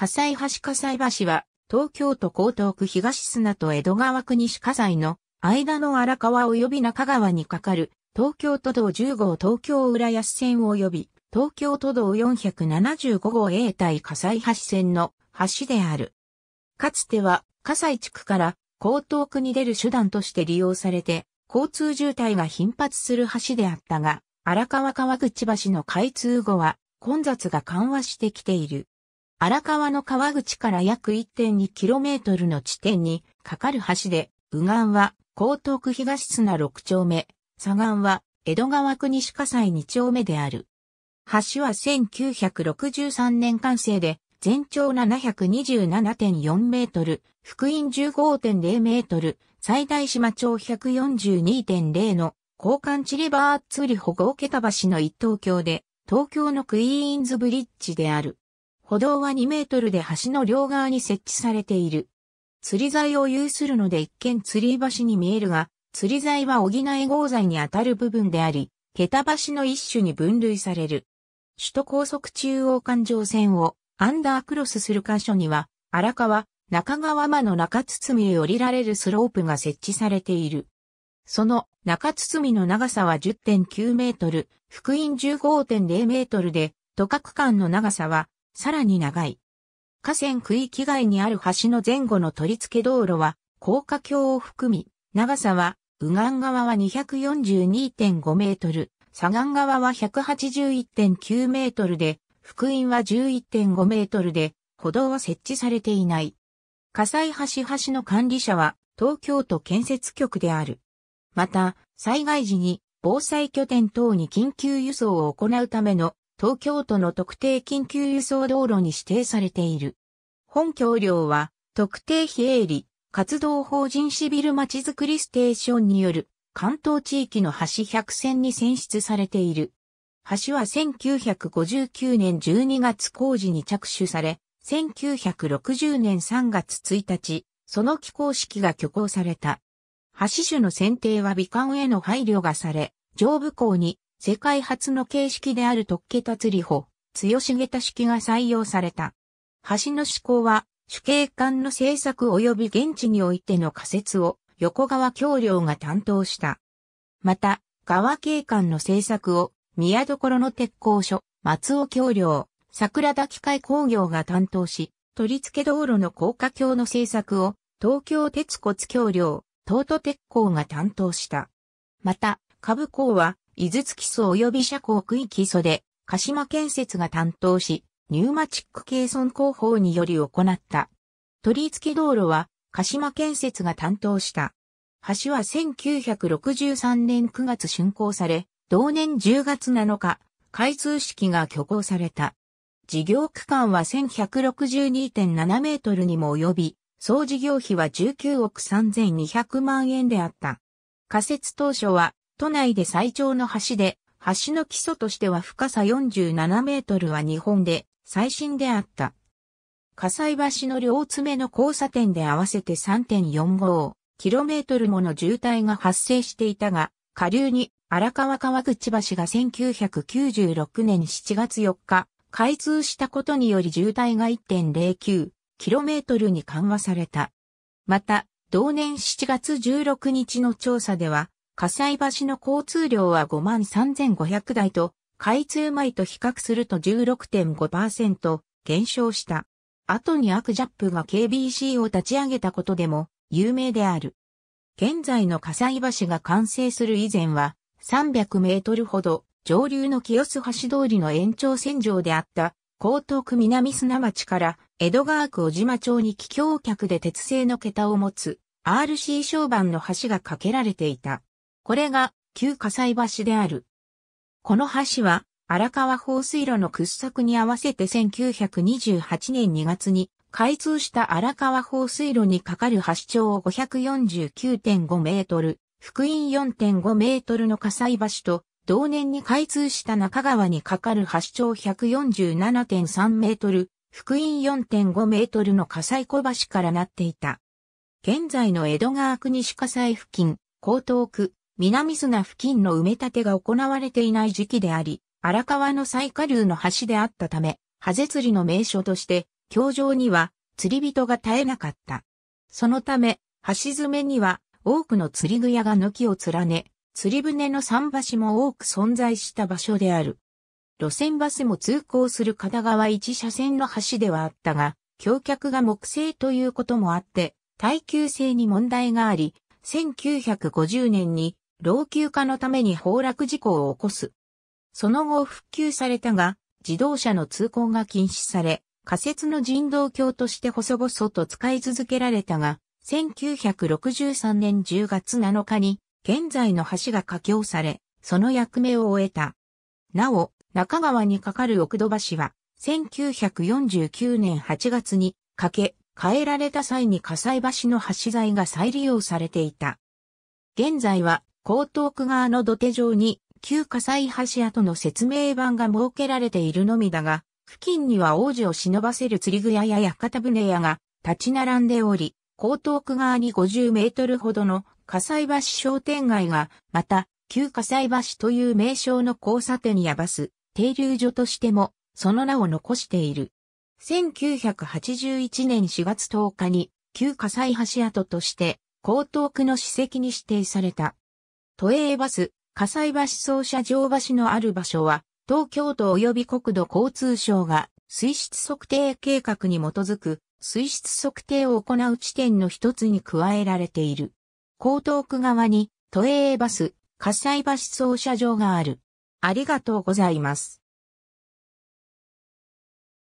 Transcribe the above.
火災橋火災橋は、東京都江東区東砂と江戸川区西葛西の間の荒川及び中川に架かる東京都道10号東京浦安線及び東京都道475号 A 対火災橋線の橋である。かつては葛西地区から江東区に出る手段として利用されて交通渋滞が頻発する橋であったが、荒川川口橋の開通後は混雑が緩和してきている。荒川の川口から約 1.2km の地点にかかる橋で、右岸は江東区東砂6丁目、左岸は江戸川区西火西2丁目である。橋は1963年完成で、全長727.4メートル、福音15.0メートル、最大島町142.0の交換チリバーツリ保護桁橋の一等橋で、東京のクイーンズブリッジである。歩道は2メートルで橋の両側に設置されている。釣り材を有するので一見釣り橋に見えるが、釣り材は補い合材にあたる部分であり、桁橋の一種に分類される。首都高速中央環状線をアンダークロスする箇所には、荒川、中川間の中包みへ降りられるスロープが設置されている。その中包みの長さは10.9メートル、福音15.0メートルで、都各間の長さはさらに長い。河川区域外にある橋の前後の取り付け道路は、高架橋を含み、長さは、右岸側は242.5メートル、左岸側は181.9メートルで、福音は11.5メートルで、歩道は設置されていない。火災橋橋の管理者は、東京都建設局である。また、災害時に、防災拠点等に緊急輸送を行うための東京都の特定緊急輸送道路に指定されている。本橋梁は、特定非営利、活動法人シビルまちづくりステーションによる関東地域の橋100選に選出されている。橋は1959年12月工事に着手され、1960年3月1日、その起工式が挙行された。橋種の選定は美観への配慮がされ、上部港に世界初の形式である特桁釣法、強しげた式が採用された。橋の施行は、主景観の制作及び現地においての仮説を横川橋梁が担当した。また、川景観の制作を宮所の鉄工所、松尾橋梁、桜田機械工業が担当し、取り付け道路の高架橋の制作を東京鉄骨橋梁、東都鉄工が担当した。また、株高は伊豆基礎及び社交区域礎で、鹿島建設が担当し、ニューマチック計算工法により行った。取り付け道路は、鹿島建設が担当した。橋は1963年9月竣工され、同年10月7日、開通式が挙行された。事業区間は1162.7メートルにも及び、総事業費は19億3200万円であった。仮設当初は都内で最長の橋で、橋の基礎としては深さ47メートルは日本で最新であった。火災橋の両爪の交差点で合わせて3 4 5トルもの渋滞が発生していたが、下流に荒川川口橋が1996年7月4日、開通したことにより渋滞が1 0 9トルに緩和された。また、同年7月16日の調査では、火災橋の交通量は53,500台と、開通前と比較すると16.5%減少した。後にアクジャップが KBC を立ち上げたことでも有名である。現在の火災橋が完成する以前は300メートルほど上流の清洲橋通りの延長線上であった江東区南砂町から江戸川区小島町に帰郷客で鉄製の桁を持つ RC 商売の橋が架けられていた。これが旧火災橋である。この橋は荒川放水路の掘削に合わせて1928年2月に開通した荒川放水路に架かる橋長549.5メートル、福音4.5メートルの火災橋と同年に開通した中川に架かる橋長147.3メートル、福音4.5メートルの火災小橋からなっていた。現在の江戸川区西火災付近、江東区、南砂付近の埋め立てが行われていない時期であり、荒川の最下流の橋であったため、ハゼ釣りの名所として、橋上には釣り人が絶えなかった。そのため、橋詰めには多くの釣り具屋が軒を連ね、釣り船の桟橋も多く存在した場所である。路線バスも通行する片側一車線の橋ではあったが、橋脚が木製ということもあって、耐久性に問題があり、1950年に老朽化のために崩落事故を起こす。その後復旧されたが、自動車の通行が禁止され、仮設の人道橋として細々と使い続けられたが、1963年10月7日に、現在の橋が架橋され、その役目を終えた。なお、中川に架かる奥戸橋は、1949年8月に架け、変えられた際に火災橋の橋材が再利用されていた。現在は江東区側の土手上に旧火災橋跡の説明板が設けられているのみだが、付近には王子を忍ばせる釣り具屋や屋形船屋が立ち並んでおり、江東区側に50メートルほどの火災橋商店街が、また、旧火災橋という名称の交差点やバス、停留所としても、その名を残している。1981年4月10日に、旧火災橋跡として、江東区の史跡に指定された。都営バス、火災橋走車場橋のある場所は、東京都及び国土交通省が水質測定計画に基づく水質測定を行う地点の一つに加えられている。江東区側に都営バス、火災橋走車場がある。ありがとうございます。